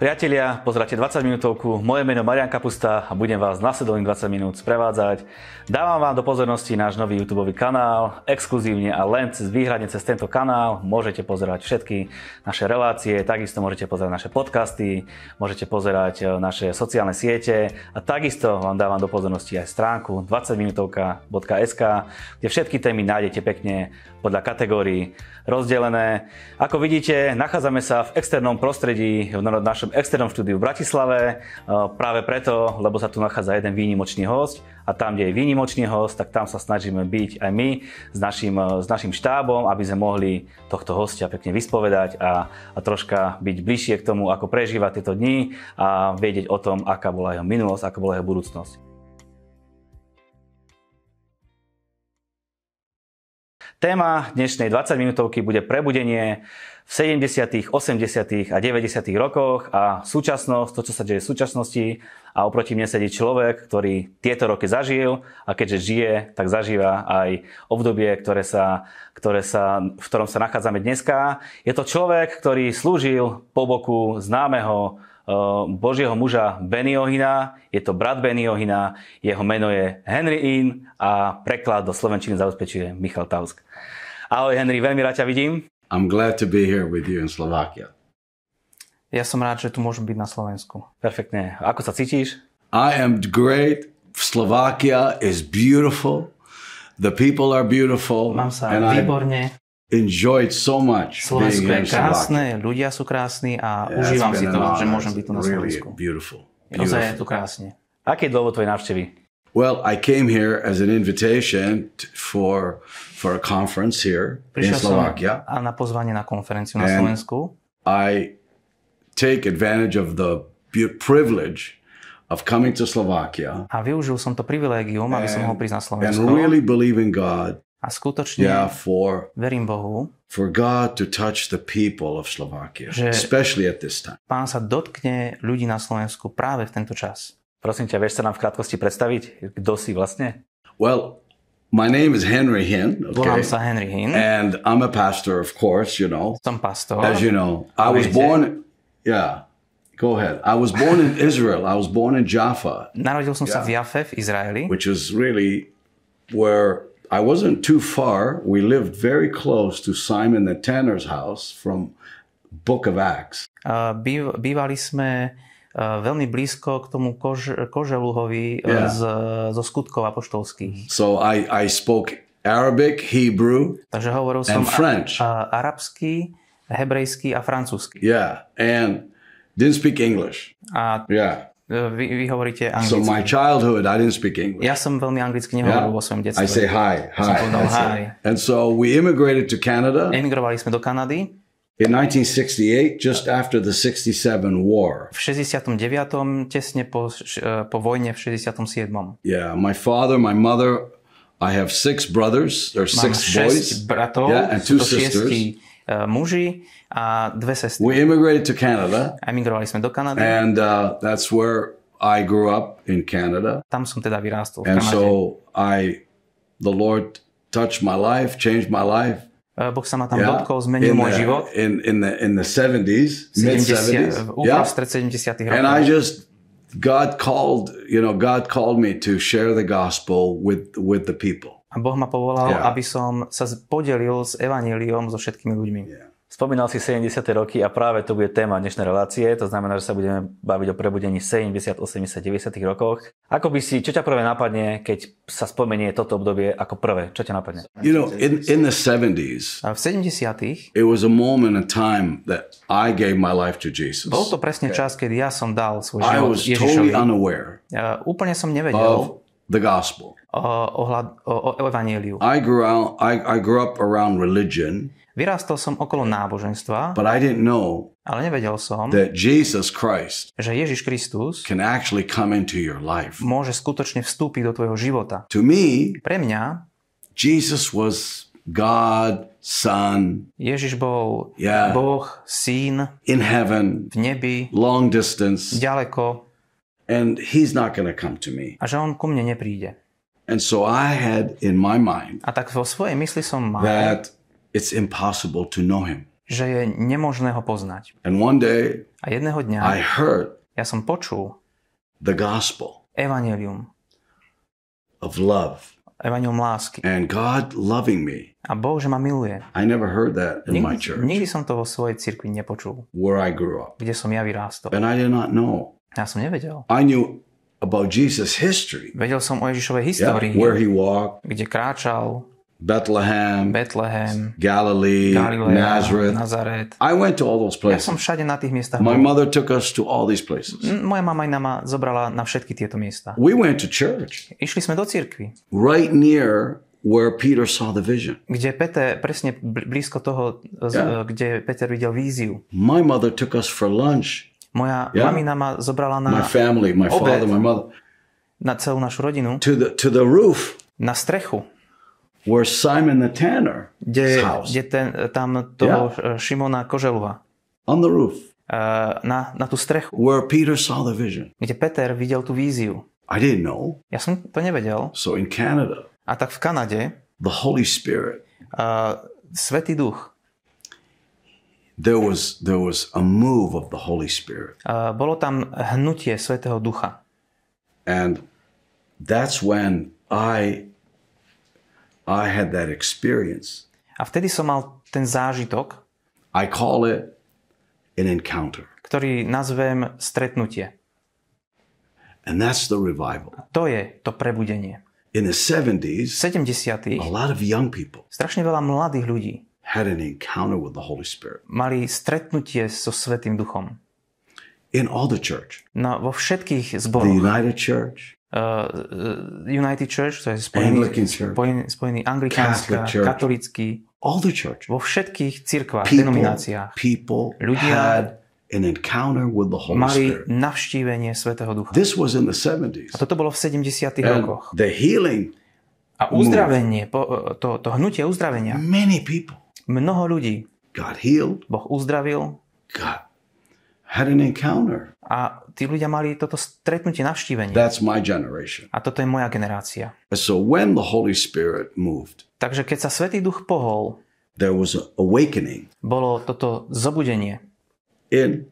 Priatelia, pozrite 20 minútovku, moje meno Marian Kapusta a budem vás nasledovných 20 minút sprevádzať. Dávam vám do pozornosti náš nový YouTube kanál, exkluzívne a len cez výhradne cez tento kanál môžete pozerať všetky naše relácie, takisto môžete pozerať naše podcasty, môžete pozerať e, naše sociálne siete a takisto vám dávam do pozornosti aj stránku 20minutovka.sk, kde všetky témy nájdete pekne podľa kategórií rozdelené. Ako vidíte, nachádzame sa v externom prostredí v našom našom externom štúdiu v Bratislave, e, práve preto, lebo sa tu nachádza jeden výnimočný host a tam, kde je výnimočný host, tak tam sa snažíme byť aj my s našim, e, s našim štábom, aby sme mohli tohto hostia pekne vyspovedať a, a troška byť bližšie k tomu, ako prežíva tieto dni a vedieť o tom, aká bola jeho minulosť, aká bola jeho budúcnosť. Téma dnešnej 20 minútovky bude prebudenie v 70., 80. a 90. rokoch a súčasnosť, to, čo sa deje v súčasnosti a oproti mne sedí človek, ktorý tieto roky zažil a keďže žije, tak zažíva aj obdobie, ktoré sa, ktoré sa, v ktorom sa nachádzame dneska. Je to človek, ktorý slúžil po boku známeho Božieho muža Beniohina. Je to brat Beniohina, jeho meno je Henry In a preklad do Slovenčiny zabezpečuje Michal Tausk. Ahoj Henry, veľmi rád ťa vidím. I'm glad to be here with you in Slovakia. Ja som rád, že tu môžem byť na Slovensku. Perfektne. Ako sa cítiš? I am great. Slovakia is beautiful. The people are beautiful. Mám sa výborne. I, enjoyed so much. Slovensko je krásne, ľudia sú krásni a yeah, užívam si to, že môžem byť tu na Slovensku. Really beautiful. Naozaj je tu krásne. Aký je dôvod tvojej návštevy? Well, I came here as an invitation for, for a conference here Prišiel in Slovakia. A na pozvanie na konferenciu na Slovensku. I take advantage of the privilege of coming to Slovakia. A využil som to privilégium, aby som mohol prísť na Slovensku. And really believe in God a skutočne yeah, for, verím Bohu, for God to touch the people of Slovakia, že especially at this time. Pán sa dotkne ľudí na Slovensku práve v tento čas. Prosím ťa, vieš sa nám v krátkosti predstaviť, kto si vlastne? Well, my name is Henry Hinn. Okay? Volám sa Henry Hinn. And I'm a pastor, of course, you know. Som pastor. As you know, I was born... Yeah. Go ahead. I was born in Israel. I was born in Jaffa. Narodil som yeah. sa v Jaffe v Izraeli. Which is really where i wasn't too far. We lived very close to Simon the Tanner's house from Book of Acts. Uh, býv- bývali sme Uh, veľmi blízko k tomu kož, koželuhovi e, yeah. z, zo skutkov apoštolských. So I, I spoke Arabic, Hebrew, Takže hovoril som French. A, a, arabsky, hebrejsky a francúzsky. Yeah, and didn't speak English. A yeah. Vy, vy hovoríte anglicky. So my childhood, I didn't speak English. Ja som veľmi anglicky nehovoril yeah. vo svojom detstve. I say hi, hi. povedal hi. And so we immigrated to Canada. Emigrovali sme do Kanady. In 1968, just after the 67 war. V 69. tesne po, po vojne v 67. Yeah, my father, my mother, I have six brothers, or six boys. Bratov, yeah, and two sisters. Eh, muži a dve sestry. We immigrated to Canada. Emigrovali sme do Kanady. And uh, that's where I grew up in Canada. Tam som teda vyrástol v And so I, the Lord touched my life, changed my life. Eh, boh sa ma tam yeah. dotkol, zmenil môj život. In, in, the, in the 70s, 70, mid 70s. yeah. 70 rokov. And I just God called, you know, God called me to share the gospel with with the people. A Boh ma povolal, yeah. aby som sa podelil s evaníliom so všetkými ľuďmi. Yeah. Spomínal si 70. roky a práve to bude téma dnešnej relácie, to znamená, že sa budeme baviť o prebudení 70, 80, 90. rokoch. Ako by si, čo ťa prvé napadne, keď sa spomenie toto obdobie ako prvé? Čo ťa napadne? You know, in, in the 70s, v 70. It was a moment in time that I gave my life to Jesus. Bol to presne čas, kedy ja som dal svoj život I was Ježišovi. Totally unaware ja úplne som nevedel the gospel. O, o, o o evaníliu. I grew, out, I, I grew up around religion. Vyrastal som okolo náboženstva. But I didn't know ale nevedel som, that Jesus Christ že Ježiš Kristus can actually come into your life. môže skutočne vstúpiť do tvojho života. To me, Pre mňa Jesus was God, Son. Ježiš bol yeah, Boh, Syn. In heaven. V nebi. Long distance. Ďaleko. And he's not going to come to me. A že on ku mne nepríde. And so I had in my mind a tak vo svojej mysli som mal, that it's impossible to know him. že je nemožné ho poznať. And one day a jedného dňa I heard ja som počul the gospel evangelium of love evangelium lásky. And God loving me. A Boh, že ma miluje. I never heard that in nikdy, my church. Nikdy som to vo svojej cirkvi nepočul. Where I grew up. Kde som ja vyrástol. And I did not know ja som nevedel. I knew about Jesus' history. Vedel som o Ježišovej histórii. Yeah, where he walked. Kde kráčal. Bethlehem, Bethlehem Galilee, Galilea, Nazareth. Nazareth. I went to all those places. Ja som všade na tých miestach. My mother took us to all these places. Moja mama ma zobrala na všetky tieto miesta. We went to church. Išli sme do cirkvi. Right near where Peter saw the vision. Kde Peter, presne blízko toho, yeah. kde Peter videl víziu. My mother took us for lunch moja yeah. mamina ma zobrala na my family, my obed, father, my mother. na celú našu rodinu to the, to the roof. na strechu where Simon the Tanner kde, kde ten, tam to yeah. Šimona Koželuha on the roof eh, na, na tú strechu where Peter saw the vision. kde Peter videl tú víziu I didn't know. Ja som to nevedel. So in Canada, a tak v Kanade the Holy Spirit, uh, Svetý duch there was, there was a move of the Holy Spirit. Uh, bolo tam hnutie Svetého Ducha. And that's when I, I had that experience. A vtedy som mal ten zážitok, I call it an encounter. ktorý nazvem stretnutie. And that's the revival. A to je to prebudenie. In the 70s, 70 a lot of young people strašne veľa mladých ľudí had an encounter with the Holy Spirit. Mali stretnutie so Svetým Duchom. In all the church. Na, vo všetkých zboroch. The United Church. Uh, uh, United Church, to je spojený, Church, spojený, spojený anglikánska, katolický. All the church. Vo všetkých cirkvách, people, denomináciách. People ľudia had an encounter with the Holy Spirit. mali navštívenie Svetého Ducha. This was in the 70s. A toto bolo v 70. rokoch. The healing a uzdravenie, po, to, to hnutie uzdravenia. Many people Mnoho ľudí God healed. Boh uzdravil. God had an encounter. A tí ľudia mali toto stretnutie, navštívenie. That's my generation. A toto je moja generácia. So when the Holy Spirit moved, Takže keď sa Svetý Duch pohol, there was an awakening. Bolo toto zobudenie. In,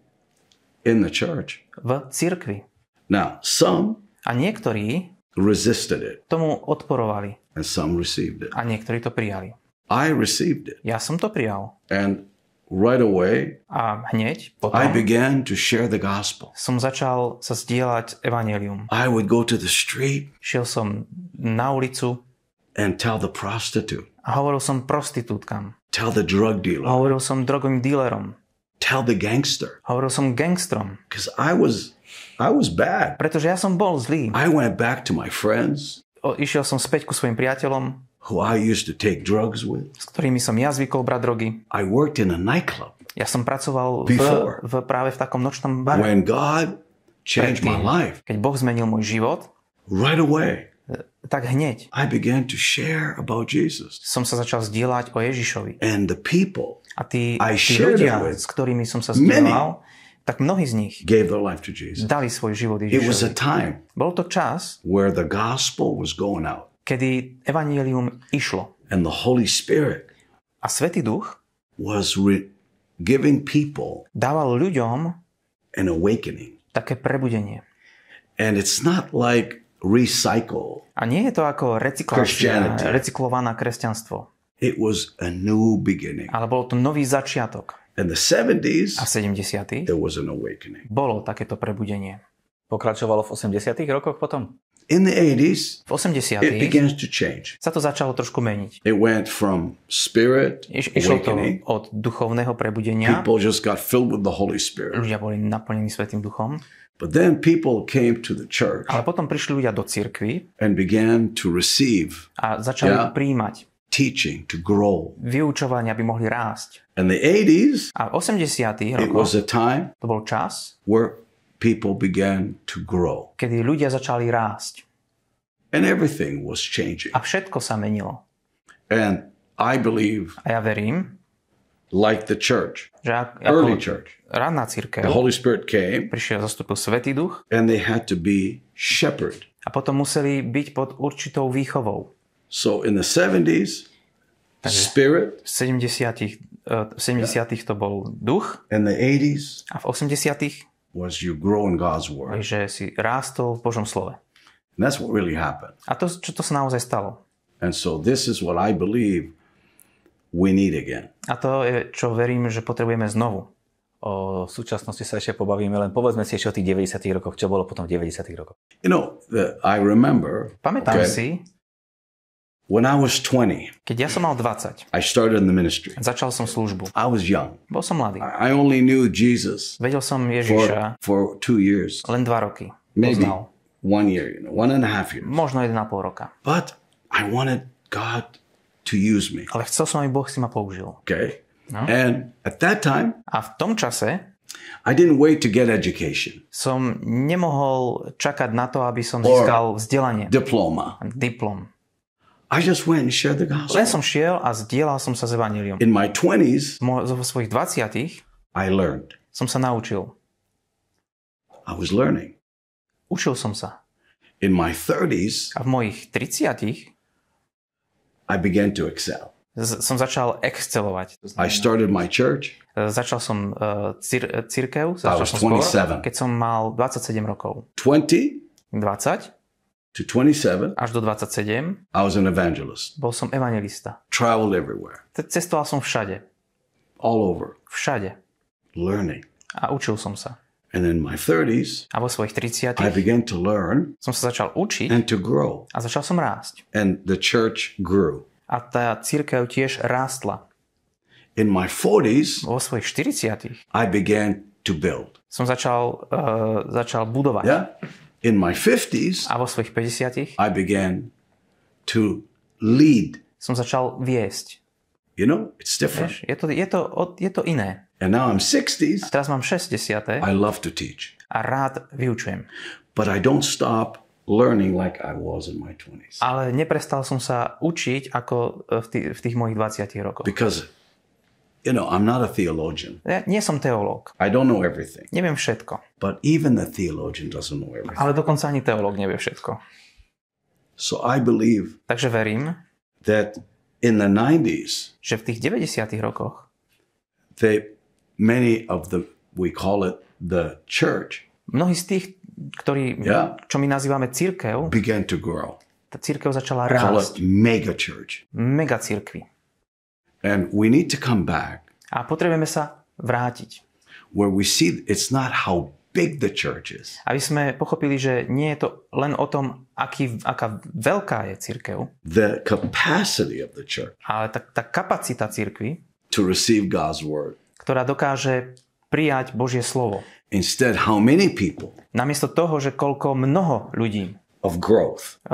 in the church. V cirkvi. Now, some a niektorí resisted it. tomu odporovali. And some received it. A niektorí to prijali. I received it. Ja som to prijal. And right away a hneď potom I began to share the gospel. som začal sa zdieľať evanelium. I would go to the street Šiel som na ulicu and tell the prostitute. A hovoril som prostitútkam. Tell the drug dealer. A hovoril som drogovým dílerom. Tell the gangster. A hovoril som gangstrom. Because I was I was bad. Pretože ja som bol zlý. I went back to my friends. O, išiel som späť ku svojim priateľom who I used to take drugs with. S ktorými som ja zvykol brať drogy. I worked in a nightclub. Ja som pracoval Before, v, v, práve v takom nočnom bare. When God changed my life. Keď Boh zmenil môj život. Right away. E, tak hneď. I began to share about Jesus. Som sa začal zdieľať o Ježišovi. And the people. A tí, I tí ľudia, with, s ktorými som sa zdieľal, tak mnohí z nich gave their life to Jesus. dali svoj život Ježišovi. It was a time, Bol to čas, where the gospel was going out kedy evanílium išlo. And the Holy Spirit a Svetý Duch was re- giving people dával ľuďom an awakening. také prebudenie. And it's not like recycle. A nie je to ako recyklácia, recyklované kresťanstvo. It was a new beginning. Ale bolo to nový začiatok. In the 70s, a v 70. There was an awakening. Bolo takéto prebudenie. Pokračovalo v 80. rokoch potom? In the 80s, v 80 it begins to change. sa to začalo trošku meniť. It went from spirit, Iš, išlo to od duchovného prebudenia. People just got filled with the Holy Spirit. Ľudia boli naplnení Svetým duchom. But then people came to the church. Ale potom prišli ľudia do cirkvi. And began to receive. A začali yeah, príjmať. Teaching to grow. vyučovanie, aby mohli rásť. And the 80s, a v 80 rokoch, to bol čas, where people began to grow. Kedy ľudia začali rásť. And everything was changing. A všetko sa menilo. And I believe a ja verím, like the church, že ak, early ako church, ranná církev, the Holy Spirit came, prišiel, zastupil Svetý Duch and they had to be shepherd. A potom museli byť pod určitou výchovou. So in the 70s, Takže Spirit, v 70 eh, v 70 to bol duch. and the 80s, a v 80 was you grow in God's word. Že si rástol v Božom slove. And that's what really happened. A to, čo to sa naozaj stalo. And so this is what I believe we need again. A to je, čo verím, že potrebujeme znovu. O súčasnosti sa ešte pobavíme, len povedzme si ešte o tých 90. rokoch, čo bolo potom v 90. rokoch. You know, the, I remember, Pamätám okay, si, When I was 20, keď ja som mal 20, I started in the ministry. Začal som službu. I was young. Bol som mladý. I only knew Jesus. Vedel som Ježiša. For, for two years. Len dva roky. Maybe poznal. one year, you know, one and a half years. Možno jeden pol roka. But I wanted God to use me. Ale chcel som, aby Boh si ma použil. Okay. No? And at that time, a v tom čase, I didn't wait to get education. Som nemohol čakať na to, aby som získal vzdelanie. Diploma. Diplom. I just went and shared the gospel. Len som šiel a zdieľal som sa s Evangelium. In my 20s, Mo- zo svojich 20 I learned. Som sa naučil. I was learning. Učil som sa. In my 30s, a v mojich 30 I began to excel. Z- som začal excelovať. I started my church. E, začal som uh, cir- církev, začal I som 27. spor, keď som mal 27 rokov. 20? 20 to 27, až do 27 I was an evangelist. bol som evangelista. Traveled everywhere. Cestoval som všade. All over. Všade. Learning. A učil som sa. And in my 30s, a vo svojich 30 I began to learn som sa začal učiť and to grow. a začal som rásť. And the church grew. A tá církev tiež rástla. In my 40s, vo svojich 40 I began to build. Som začal, uh, začal budovať. Yeah? in my 50s, a vo svojich 50 I began to lead. Som začal viesť. You know, it's different. je, to, je, to, je to iné. And now I'm 60s. A teraz mám 60. I love to teach. A rád vyučujem. But I don't stop learning like I was in my 20s. Ale neprestal som sa učiť ako eh, v, tých, v tých mojich 20 rokoch. Because You know, I'm not a theologian. Ja nie som teológ. I don't know everything. Neviem všetko. But even the theologian doesn't know everything. Ale dokonca ani teológ nevie všetko. So I believe Takže verím, that in the 90s, že v tých 90 rokoch they, many of the, we call it the church, mnohí z tých, ktorí, yeah, čo my nazývame církev, began to grow. Tá církev začala rásť. Mega church. Mega církvi. And we need to come back. A potrebujeme sa vrátiť. Where we see it's not how big the church is. Aby sme pochopili, že nie je to len o tom, aký, aká veľká je církev. The capacity of the church. Ale tá, tá kapacita církvy. To receive God's word. Ktorá dokáže prijať Božie slovo. Instead, how many people. Namiesto toho, že koľko mnoho ľudí. Of growth. Eh,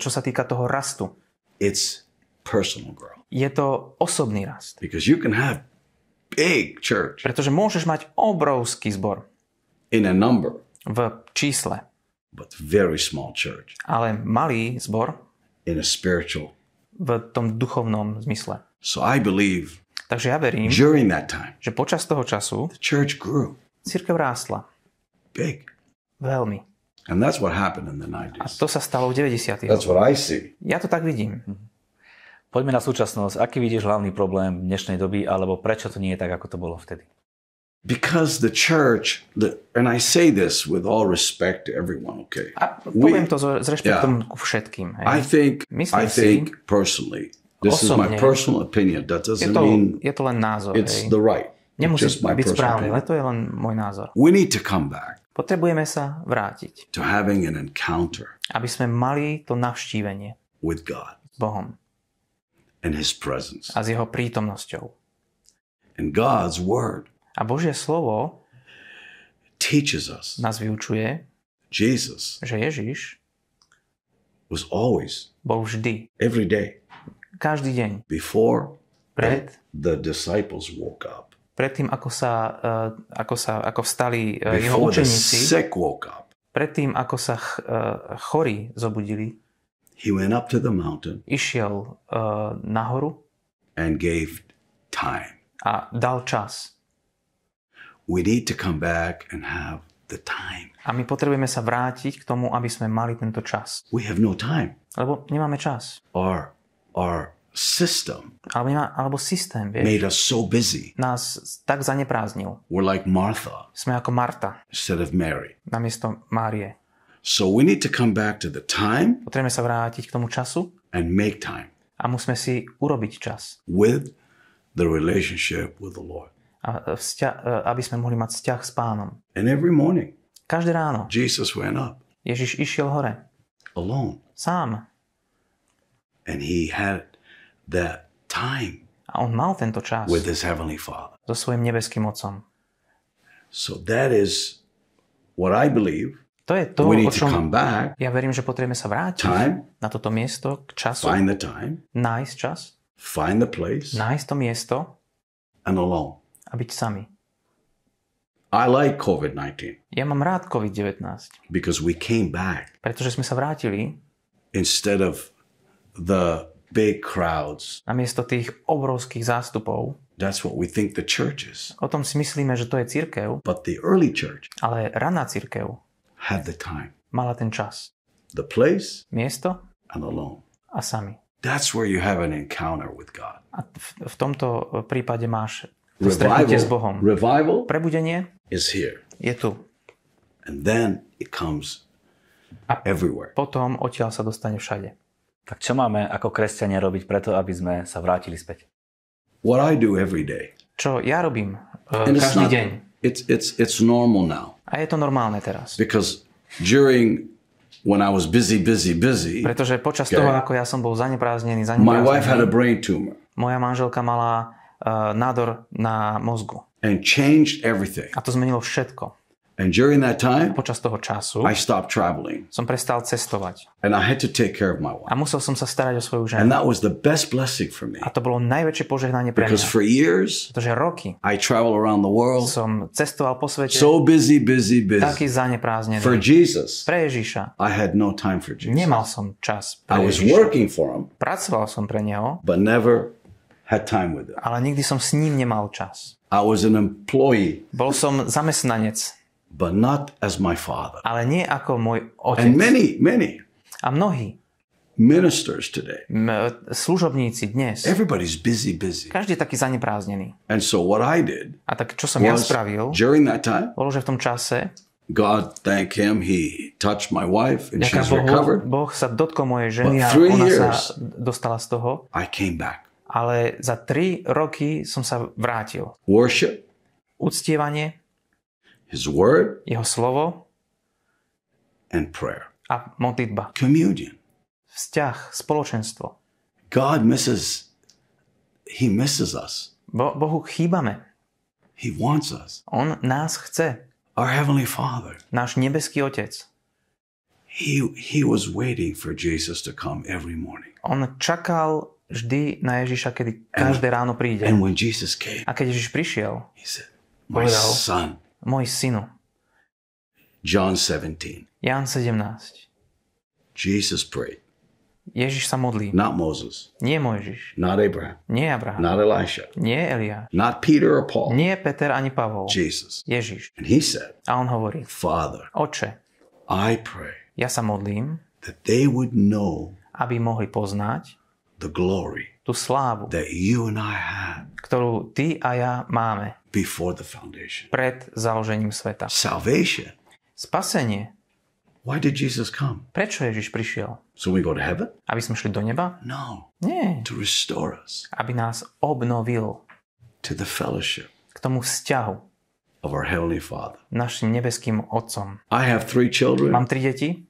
čo sa týka toho rastu. It's personal growth je to osobný rast. Because you can have big church Pretože môžeš mať obrovský zbor in a number, v čísle, but very small church ale malý zbor in a spiritual. v tom duchovnom zmysle. So I believe Takže ja verím, during that time, že počas toho času the church grew církev rástla. Big. Veľmi. And that's what happened in the 90s. A to sa stalo v 90. That's what I see. Ja to tak vidím. Mm-hmm. Poďme na súčasnosť. Aký vidíš hlavný problém dnešnej doby, alebo prečo to nie je tak, ako to bolo vtedy? Because the church, the, and I say this with all respect to everyone, okay? A poviem to s rešpektom yeah, ku všetkým. Hej. I think, Myslím I si, personally, this osobne, is my personal opinion, that doesn't je to, mean je to len názor, it's hej. the right. Nemusí just my byť správny, ale to je len môj názor. We need to come back. Potrebujeme sa vrátiť. To having an encounter. Aby sme mali to navštívenie. With God. S Bohom and his presence. A s jeho prítomnosťou. And God's word a Božie slovo teaches us nás vyučuje, Jesus že Ježiš was always, bol vždy, every day, každý deň, before pred the disciples woke up. Predtým, ako sa, uh, ako sa ako vstali uh, jeho učeníci, predtým, ako sa ch- uh, chorí zobudili, He went up to the mountain. Išiel uh, nahoru. And gave time. A dal čas. We need to come back and have the time. A my potrebujeme sa vrátiť k tomu, aby sme mali tento čas. We have no time. Lebo nemáme čas. Our, our system alebo, nemá, alebo systém, vieš, made us so busy. nás tak zanepráznil. We're like Martha. Sme ako Marta. Instead of Mary. Namiesto Márie. So we need to come back to the time Potrebujeme sa vrátiť k tomu času and make time a musíme si urobiť čas with the relationship with the Lord. A e, vzťa- e, aby sme mohli mať vzťah s pánom. And every morning Každé ráno Jesus went up Ježiš išiel hore alone sám and he had that time a on mal tento čas with his heavenly Father. so svojím nebeským otcom. So that is what I believe to je to, o čom back, ja verím, že potrebujeme sa vrátiť time, na toto miesto, k času. Find the time, nájsť čas. Find the place, nájsť to miesto. And alone. A byť sami. I like COVID-19. Ja mám rád COVID-19. Because we came back. Pretože sme sa vrátili. Instead of the big crowds. Namiesto tých obrovských zástupov. That's what we think the church is. O tom si myslíme, že to je církev. But the early church. Ale raná církev had the time. Mala ten čas. The place. Miesto. And alone. A sami. That's where you have an encounter with God. A v, v tomto e, prípade máš stretnutie s Bohom. Revival Prebudenie is here. je tu. And then it comes a everywhere. potom odtiaľ sa dostane všade. Tak čo máme ako kresťania robiť preto, aby sme sa vrátili späť? What I do every day. Čo ja robím uh, každý not, deň. It's, it's, it's normal now. A je to normálne teraz. Because during when I was busy, busy, busy, pretože počas okay, toho, ako ja som bol zanepráznený, zanepráznený. my wife had a brain tumor. Moja manželka mala uh, nádor na mozgu. And changed everything. A to zmenilo všetko. And during that time, počas toho času I stopped traveling. som prestal cestovať. And I had to take care of my wife. A musel som sa starať o svoju ženu. And that was the best blessing for me. A to bolo najväčšie požehnanie pre Because mňa. For years, Pretože roky I travel around the world, som cestoval po svete. So busy, busy, busy. Taký zaneprázdnený. For Jesus, pre Ježiša. I had no time for Jesus. Nemal som čas pre I was working for him, Pracoval som pre Neho. But never had time with him. Ale nikdy som s ním nemal čas. I was an employee. Bol som zamestnanec but not as my father. Ale nie ako môj otec. And many, many. A mnohí. Ministers today. M- e, služobníci dnes. Everybody's busy, busy. Každý je taký zaneprázdnený. And so what I did a tak čo som ja spravil, during that time, bolo, že v tom čase God, thank him, he touched my wife and she's Bohu, recovered. Boh sa dotkol mojej ženy a ona years, sa dostala z toho. I came back. Ale za tri roky som sa vrátil. Worship. Uctievanie. His word, jeho slovo and prayer. a modlitba. Communion. Vzťah, spoločenstvo. God misses he misses us. Bo- Bohu chýbame. He wants us. On nás chce. Our heavenly Father. Náš nebeský Otec. He, he was waiting for Jesus to come every morning. On čakal vždy na Ježiša, kedy každé ráno príde. And when Jesus came, A keď Ježiš prišiel, he said, My povedal, son môj synu. John 17. Jan 17. Jesus prayed. Ježiš sa modlí. Not Moses. Nie Mojžiš. Not Abraham. Nie Abraham. Not Elisha. Nie Eliáš. Not Peter or Paul. Nie Peter ani Pavol. Jesus. Ježiš. And he said, a on hovorí, Father, Oče, I pray, ja sa modlím, that they would know aby mohli poznať the glory tú slávu, that you and I have, ktorú ty a ja máme before the foundation. pred založením sveta. Salvation. Spasenie. Why did Jesus come? Prečo Ježiš prišiel? So we go to heaven? Aby sme šli do neba? No. Nie. To restore us. Aby nás obnovil. To the fellowship. K tomu vzťahu of our heavenly Father. Našim nebeským Otcom. I have three children. Mám tri deti.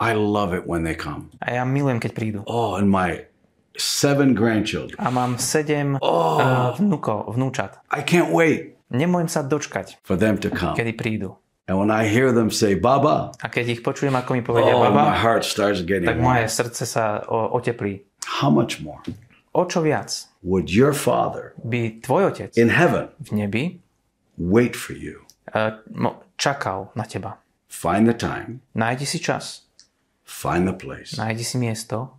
I love it when they come. A ja milujem, keď prídu. Oh, and my seven grandchildren. A mám sedem oh, uh, vnúko, vnúčat. I can't wait. Nemôžem sa dočkať, for them to come. kedy prídu. And when I hear them say, Baba, a keď ich počujem, ako mi povedia oh, Baba, my heart starts getting tak moje srdce sa o, oteplí. How much more? O čo viac would your father by tvoj otec in heaven v nebi wait for you? Uh, čakal na teba. Find the time. Nájdi si čas. Find the place. Nájdi si miesto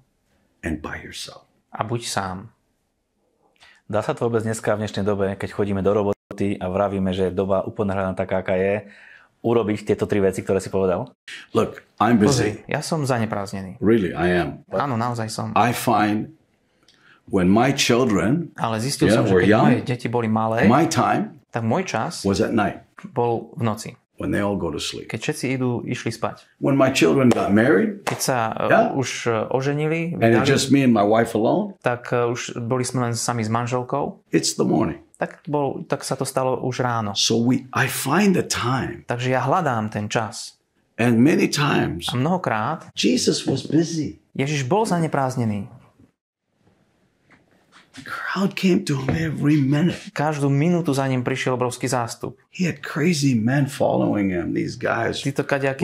and by yourself. A buď sám. Dá sa to vôbec dneska v dnešnej dobe, keď chodíme do roboty a vravíme, že je doba úplne hľadaná taká, aká je, urobiť tieto tri veci, ktoré si povedal? Look, I'm busy. Pozri, ja som zaneprázdnený. Really, I am. But Áno, naozaj som. I find when my children Ale zistil yeah, som, že keď young, moje deti boli malé, my time tak môj čas was at night. bol v noci when they all go to sleep. Keď všetci idú, išli spať. When my children got married, keď sa e, yeah, už e, oženili, and it's just me and my wife alone, tak e, už boli sme len sami s manželkou. It's the morning. Tak, bol, tak sa to stalo už ráno. So we, I find the time. Takže ja hľadám ten čas. And many times. A mnohokrát. Jesus was busy. Ježiš bol zaneprázdnený crowd came to him every minute. Každú minútu za ním prišiel obrovský zástup. He had crazy men following him, these guys. Títo kaďakí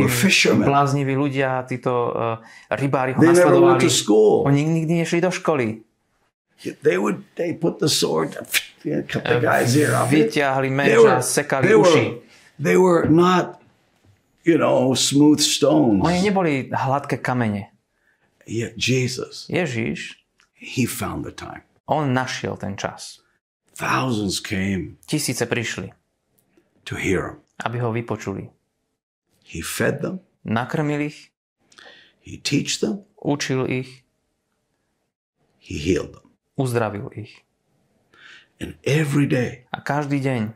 blázniví ľudia, títo uh, rybári ho They never went to school. Oni nikdy nešli do školy. They would, they put the sword, cut the guy's here Vyťahli meč a sekali they uši. Were, they were not, you know, smooth stones. Oni neboli hladké kamene. Yet Jesus, Ježiš, he found the time. On našiel ten čas. Thousands came Tisíce prišli, to hear him. aby ho vypočuli. He fed them, Nakrmil ich, he teach them, učil ich, he healed them. uzdravil ich. And every day A každý deň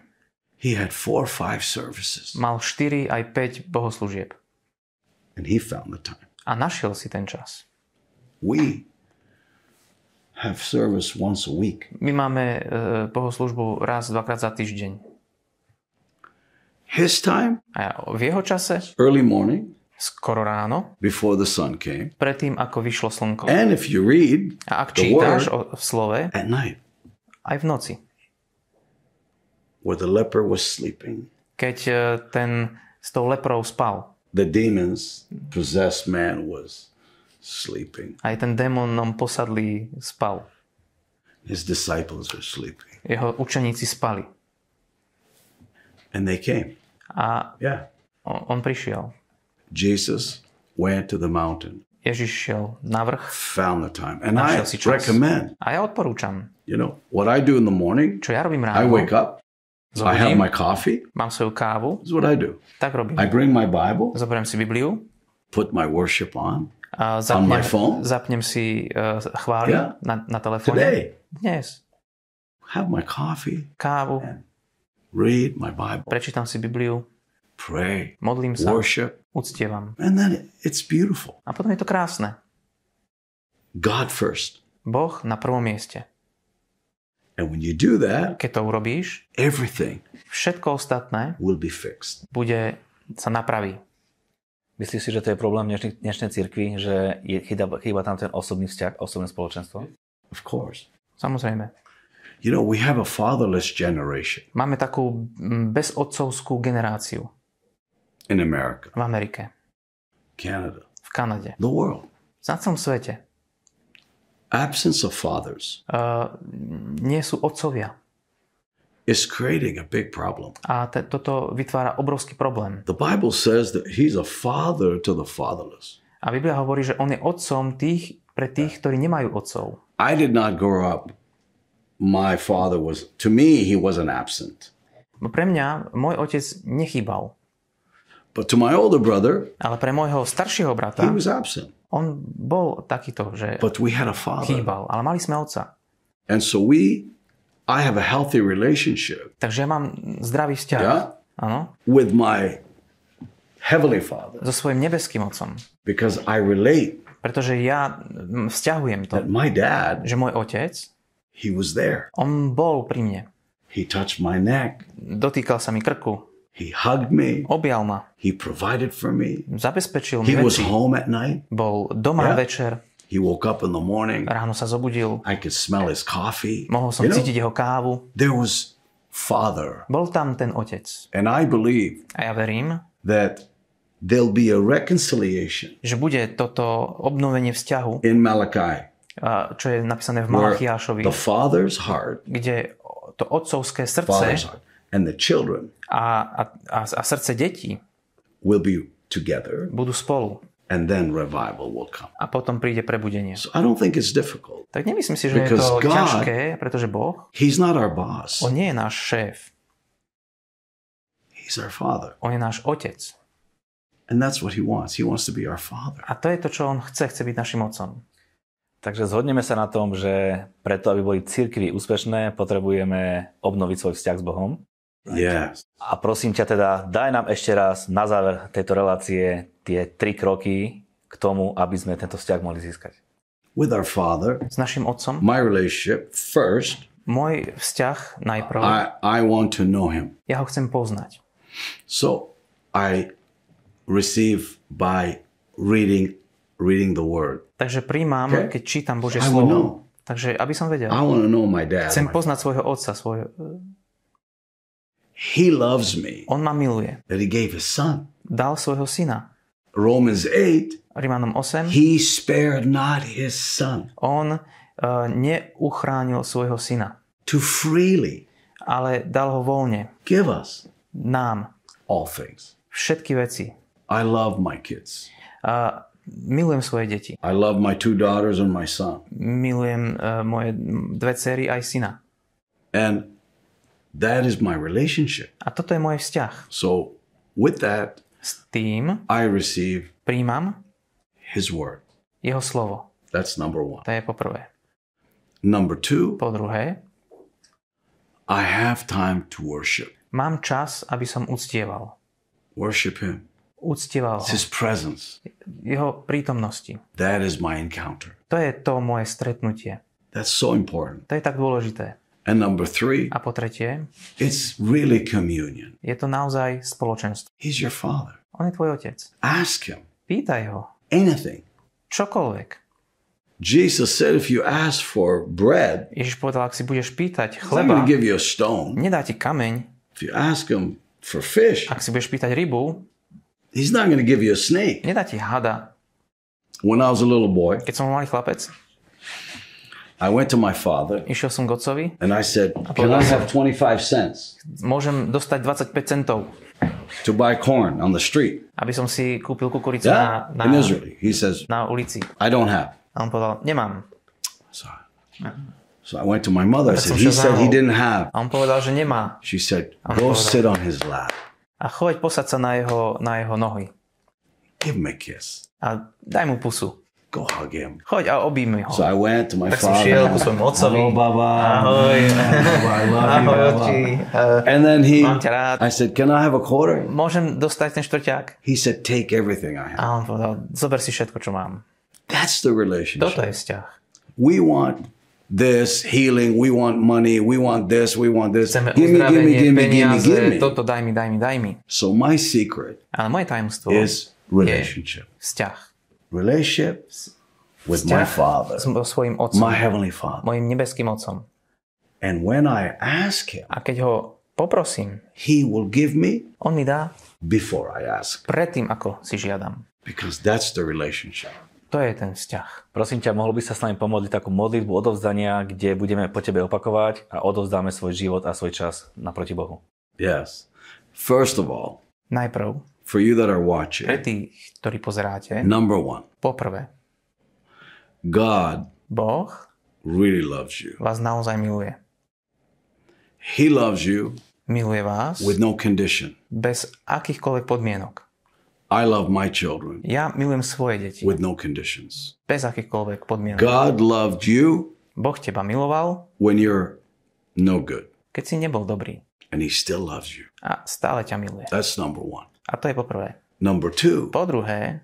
he had four or five services mal 4 aj 5 bohoslúžieb. and he found the time. A našiel si ten čas. We have service once a week. My máme e, bohoslužbu raz, dvakrát za týždeň. His time? A v jeho čase? Early morning. Skoro ráno. Before the sun came. Predtým, ako vyšlo slnko. And if you read a ak čítáš word, o, v slove, at night. aj v noci. Where the leper was sleeping. Keď e, ten s tou leprou spal. The demons possessed man was sleeping. Aj ten démonom posadlý spal. His disciples were sleeping. Jeho učeníci spali. And they came. A yeah. on, on prišiel. Jesus went to the mountain. Ježiš šiel na vrch. Found the time. And I si čas. recommend. A ja odporúčam. You know, what I do in the morning, čo ja robím ráno, I wake up, zobudím, I have my coffee, mám svoju kávu. what I do. Tak robím. I bring my Bible, zoberiem si Bibliu, put my worship on, a zapnem, On my phone? Zapnem si uh, e, chváli yeah. na, na telefóne. Today. Dnes. Have my coffee. Kávu. read my Bible. Prečítam si Bibliu. Pray. Modlím sa. Worship. Uctievam. And then it's beautiful. A potom je to krásne. God first. Boh na prvom mieste. And when you do that, keď to urobíš, everything všetko ostatné will be fixed. bude sa napraví. Myslíš si, že to je problém dnešnej, dnešnej cirkvi, že je, chýba, chýba tam ten osobný vzťah, osobné spoločenstvo? Of course. Samozrejme. You know, we have a fatherless generation. Máme takú bezotcovskú generáciu. In America. V Amerike. Canada. V Kanade. The world. Na celom svete. Absence of fathers. Uh, nie sú otcovia is creating a big problem. A te, toto vytvára obrovský problém. The Bible says that he's a father to the fatherless. A Biblia hovorí, že on je otcom tých, pre tých, ktorí nemajú otcov. I did not grow up. My father was, to me, he wasn't absent. No Pre mňa, môj otec nechýbal. But to my older brother, ale pre môjho staršieho brata, he was absent. on bol takýto, že But we had a father. chýbal, ale mali sme otca. And so we i have a healthy relationship. Takže ja mám zdravý vzťah. Yeah? Áno. With my heavenly father. So svojím nebeským otcom. Because I relate. Pretože ja vzťahujem to. That my dad. Že môj otec. He was there. On bol pri mne. He touched my neck. Dotýkal sa mi krku. He hugged me. Objal ma. He provided for me. Zabezpečil mi He veci. was home at night. Bol doma yeah? večer. He woke up in the morning. Ráno sa zobudil. I could smell his coffee. Mohol som you cítiť know, jeho kávu. There was father. Bol tam ten otec. And I believe a ja verím, that there'll be a reconciliation. Že bude toto obnovenie vzťahu. In Malachi. Čo je napísané v Malachiášovi. The father's heart. Kde to otcovské srdce. and the children. A, a, a srdce detí. Will be together. Budú spolu and then revival will come. A potom príde prebudenie. So I don't think it's difficult. Tak nemyslím si, že je to God, ťažké, pretože Boh He's not our boss. On nie je náš šéf. He's our father. On je náš otec. And that's what he wants. He wants to be our father. A to je to, čo on chce, chce byť našim otcom. Takže zhodneme sa na tom, že preto, aby boli církvy úspešné, potrebujeme obnoviť svoj vzťah s Bohom. Yes. A prosím ťa teda, daj nám ešte raz na záver tejto relácie tie tri kroky k tomu, aby sme tento vzťah mohli získať. With our father, s našim otcom, my relationship first, môj vzťah najprv, I, I want to know him. ja ho chcem poznať. So I receive by reading, reading the word. Takže príjmam, okay? keď čítam Božie slovo. Takže aby som vedel. I want to know my dad, chcem poznať svojho otca, svojho He loves me. On ma miluje. That he gave his son. Dal svojho syna. Romans 8. Rimanom 8. He spared not his son. On uh, neuchránil svojho syna. To freely. Ale dal ho voľne. Give us. Nám. All things. Všetky veci. I love my kids. Uh, milujem svoje deti. I love my two daughters and my son. Milujem uh, moje dve cery aj syna. And That is my relationship. A toto je môj vzťah. So with that, s tým I receive príjmam his word. Jeho slovo. That's number one. To je poprvé. Number two, po druhé, I have time to worship. Mám čas, aby som uctieval. Worship him. Uctieval ho. his presence. Jeho prítomnosti. That is my encounter. To je to moje stretnutie. That's so important. To je tak dôležité. And number three, a po tretie, it's really communion. je to naozaj spoločenstvo. He's your father. On je tvoj otec. Ask him. Pýtaj ho. Anything. Čokoľvek. Jesus said, if you ask for bread, Ježiš povedal, ak si budeš pýtať chleba, give you a stone. nedá ti kameň. If you ask him for fish, ak si budeš pýtať rybu, he's not give you a snake. nedá ti hada. When I was a little boy, keď som malý chlapec, i went to my father. Išiel som k otcovi. And I said, can I have 25 cents? Môžem dostať 25 centov. To buy corn on the street. Aby som si kúpil kukuricu yeah, na, na, in Israel. He says, na ulici. I don't have. A on povedal, nemám. So, so I went to my mother. I said, he said he didn't have. A on povedal, že nemá. She said, go povedal, sit on his lap. A choď posad sa na jeho, na jeho nohy. Give him a kiss. A daj mu pusu. Kohagiam. Choď a objíme ho. So I went to my tak father. Tak som šiel ku svojmu otcovi. Hello, baba. Ahoj. Ahoj, otci. Uh, eh, and then he, Mám ťa rád. I said, can I have a quarter? Môžem dostať ten štvrťák? He said, take everything I have. A on povedal, zober si všetko, čo mám. That's the relationship. Toto je vzťah. We want this healing, we want money, we want this, we want this. Chceme give me, give me, give me, give me, give me. Toto daj mi, daj mi, daj mi. So my secret Ale moje tajomstvo is relationship. Je vzťah relationships with my father, svojim otcom, my heavenly father. mojim nebeským otcom. And when I ask him, a keď ho poprosím, he will give me on mi dá before I ask. Predtým, ako si žiadam. Because that's the relationship. To je ten vzťah. Prosím ťa, mohol by sa s nami pomodliť takú modlitbu odovzdania, kde budeme po tebe opakovať a odovzdáme svoj život a svoj čas naproti Bohu. Yes. First of all, najprv for you that are watching. Pre tých, ktorí pozeráte. Number one. Poprvé. God. Boh. Really loves you. Vás naozaj miluje. He loves you. Miluje vás. With no condition. Bez akýchkoľvek podmienok. I love my children. Ja milujem svoje deti. With no conditions. Bez akýchkoľvek podmienok. God loved you. Boh teba miloval. When you're no good. Keď si nebol dobrý. And he still loves you. A stále ťa miluje. That's number one. A to je poprvé. Number two. Po druhé.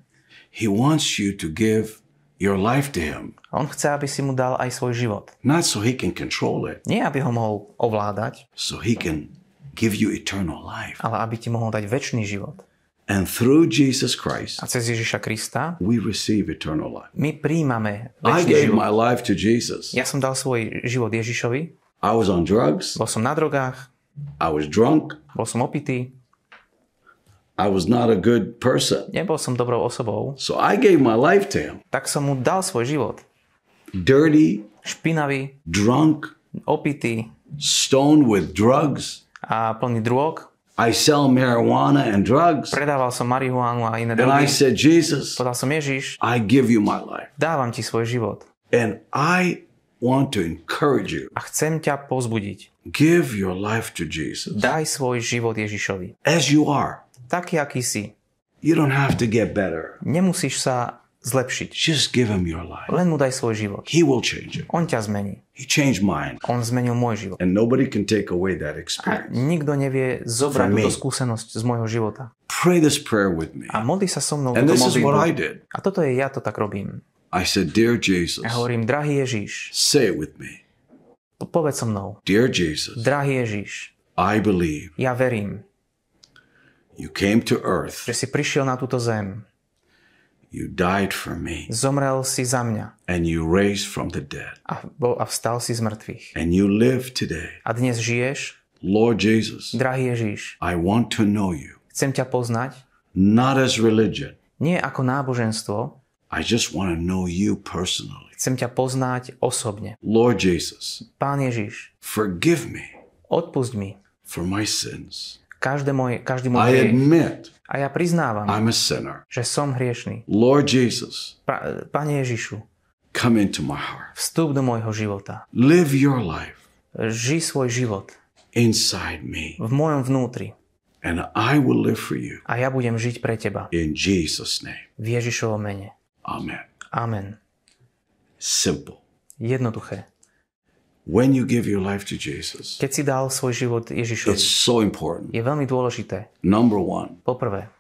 He wants you to give your life to him. On chce, aby si mu dal aj svoj život. Not so he can control it. Nie, aby ho mohol ovládať. So he can give you eternal life. Ale aby ti mohol dať väčší život. And through Jesus Christ, a cez Ježiša Krista we receive eternal life. my príjmame I gave život. my life to Jesus. Ja som dal svoj život Ježišovi. I was on drugs. Bol som na drogách. I was drunk. Bol som opitý. I was not a good person. Nebol som dobrou osobou. So I gave my life to him. Tak som mu dal svoj život. Dirty, špinavý, drunk, opitý, stoned with drugs, a plný drog. I sell marijuana and drugs. Predával som marihuanu a iné drogy. And I said, Jesus, povedal som Ježiš, I give you my life. Dávam ti svoj život. And I want to encourage you. A chcem ťa pozbudiť. Give your life to Jesus. Daj svoj život Ježišovi. As you are taký, aký si. You don't have to get better. Nemusíš sa zlepšiť. Just give him your life. Len mu daj svoj život. He will change it. On ťa zmení. He changed mine. On zmenil môj život. And nobody can take away that experience. A nikto nevie zobrať túto skúsenosť z môjho života. Pray this prayer with me. A modli sa so mnou. And this is what I did. A toto je, ja to tak robím. I said, dear Jesus. ja hovorím, drahý Ježiš. Say it with me. Po- Povedz so mnou. Dear Jesus. Drahý Ježiš. I believe. Ja verím. You came to earth. Že si prišiel na túto zem. You died for me. Zomrel si za mňa. And you raised from the dead. A, bol, a vstal si z mŕtvych. And you live today. A dnes žiješ. Lord Jesus. Drahý Ježiš. I want to know you. Chcem ťa poznať. Not as religion. Nie ako náboženstvo. I just want to know you personally. Chcem ťa poznať osobne. Lord Jesus. Pán Ježiš. Forgive me. Odpust mi. For my sins. Každé moje, každý môj hriech. A ja priznávam, I'm a sinner. že som hriešný. Lord Jesus, Pa, Pane Ježišu, come into my heart. vstup do môjho života. Live your life Ži svoj život inside me, v mojom vnútri and I will live for you a ja budem žiť pre teba. in Jesus' name. V Ježišovom mene. Amen. Amen. Simple. Jednoduché when you give your life to Jesus, keď si dal svoj život Ježišovi, it's so important. je veľmi dôležité. Number one, poprvé,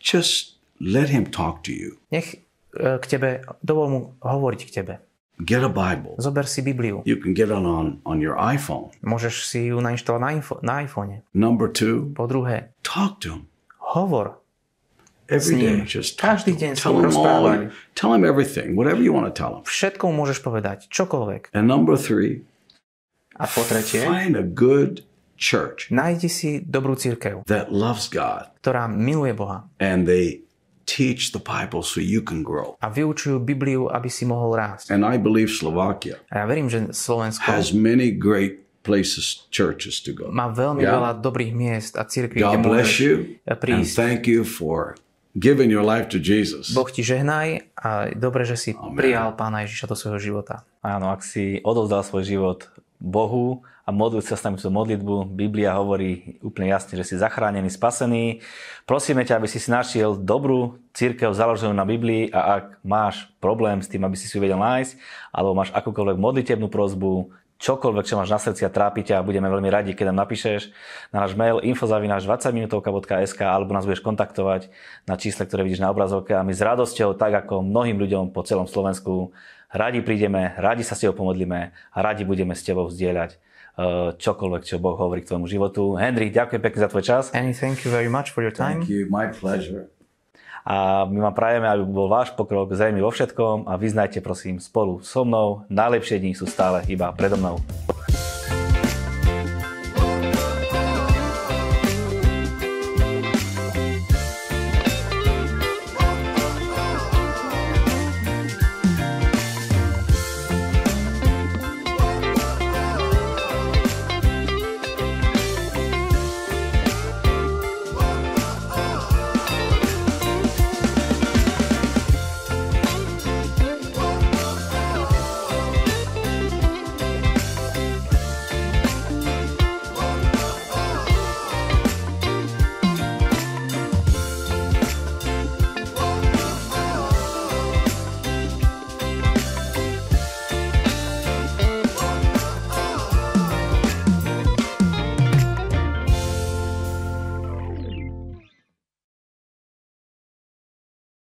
just let him talk to you. Nech e, k tebe, dovol mu hovoriť k tebe. Get a Bible. Zober si Bibliu. You can get it on, on your iPhone. Môžeš si ju nainštalovať na, info, na iPhone. Number two. Po druhé. Talk to him. Hovor. Every day, just talk Každý deň tell him all, Tell him everything, whatever you want to tell him. Všetko mu môžeš povedať, čokoľvek. And number three. A po tretie, find a good church. Nájdi si dobrú církev, that loves God, ktorá miluje Boha. And they teach the Bible so you can grow. A vyučujú Bibliu, aby si mohol rásť. And I believe Slovakia a ja verím, že Slovensko has many great places, churches to go. Má veľmi yeah? veľa dobrých miest a církví, God kde bless you prísť. and thank you for giving your life to Jesus. Boh ti žehnaj a dobre, že si Amen. prijal Pána Ježiša do svojho života. Áno, ak si odovzdal svoj život Bohu a modliť sa s nami tú modlitbu. Biblia hovorí úplne jasne, že si zachránený, spasený. Prosíme ťa, aby si si našiel dobrú církev založenú na Biblii a ak máš problém s tým, aby si si vedel nájsť, alebo máš akúkoľvek modlitebnú prozbu, čokoľvek, čo máš na srdci a trápi ťa, budeme veľmi radi, keď nám napíšeš na náš mail infozavináš 20minutovka.sk alebo nás budeš kontaktovať na čísle, ktoré vidíš na obrazovke a my s radosťou, tak ako mnohým ľuďom po celom Slovensku, Radi prídeme, radi sa s tebou pomodlíme a radi budeme s tebou vzdieľať eh, čokoľvek, čo Boh hovorí k tvojmu životu. Henry, ďakujem pekne za tvoj čas. Henry, thank you very much for your time. Thank you, my pleasure. A my vám prajeme, aby bol váš pokrok zrejme vo všetkom a vyznajte prosím spolu so mnou, najlepšie dni sú stále iba predo mnou.